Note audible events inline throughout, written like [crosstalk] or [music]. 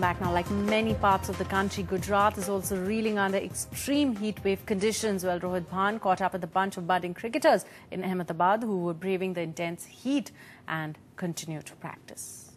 Back now, like many parts of the country, Gujarat is also reeling under extreme heatwave conditions. Well, Rohit Bhan caught up with a bunch of budding cricketers in Ahmedabad who were braving the intense heat and continue to practice.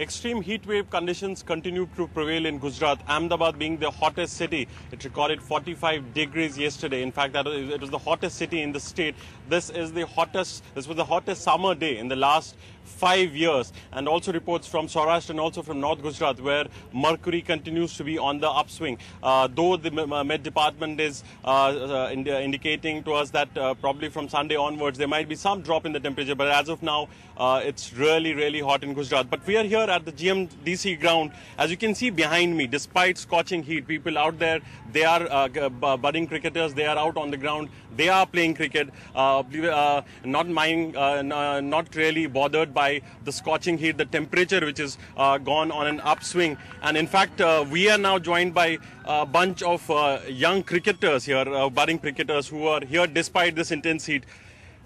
Extreme heatwave conditions continued to prevail in Gujarat, Ahmedabad being the hottest city. It recorded 45 degrees yesterday. In fact, that it was the hottest city in the state. This is the hottest, this was the hottest summer day in the last five years. And also reports from Saurashtra and also from North Gujarat where mercury continues to be on the upswing. Uh, though the Met Department is uh, uh ind indicating to us that uh, probably from Sunday onwards there might be some drop in the temperature, but as of now uh, it's really, really hot in Gujarat. But we are here at the GMDC ground. As you can see behind me, despite scorching heat, people out there, they are uh, budding cricketers, they are out on the ground, they are playing cricket, not mine, not really bothered affected by the scorching heat, the temperature which is uh, gone on an upswing. And in fact, uh, we are now joined by a bunch of uh, young cricketers here, uh, budding cricketers who are here despite this intense heat.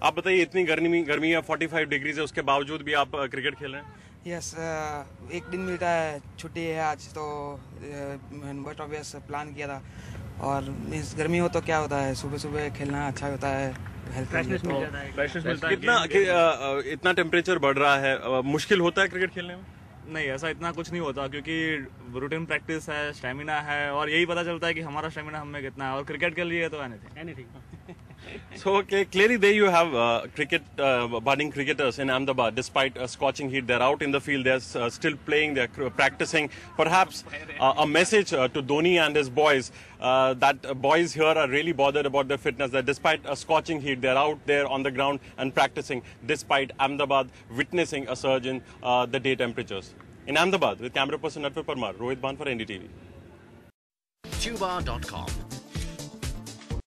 आप बताइए इतनी गर्मी गर्मी है 45 degrees है उसके बावजूद भी आप क्रिकेट खेल रहे हैं यस yes, uh, एक दिन मिलता है छुट्टी है आज तो बट ऑबियस प्लान किया था और इस गर्मी हो तो क्या होता है सुबह सुबह खेलना अच्छा होता है कितना इतना टेम्परेचर बढ़ रहा है मुश्किल होता है क्रिकेट खेलने में नहीं ऐसा इतना कुछ नहीं होता क्योंकि रूटीन प्रैक्टिस है स्टेमिना है और यही पता चलता है कि हमारा स्टेमिना हमें कितना है और क्रिकेट के लिए तो anything anything [laughs] so okay, clearly there you have uh, cricket uh, budding cricketers in Ahmedabad. Despite a uh, scorching heat, they're out in the field. They're uh, still playing. They're practicing. Perhaps uh, a message uh, to Dhoni and his boys that boys here are really bothered about their fitness. That despite a scorching heat, they're out there on the ground and practicing. Despite Ahmedabad witnessing a surge in the day temperatures. In Ahmedabad, with camera person Natvar Parmar, Rohit Ban for NDTV. Tuba.com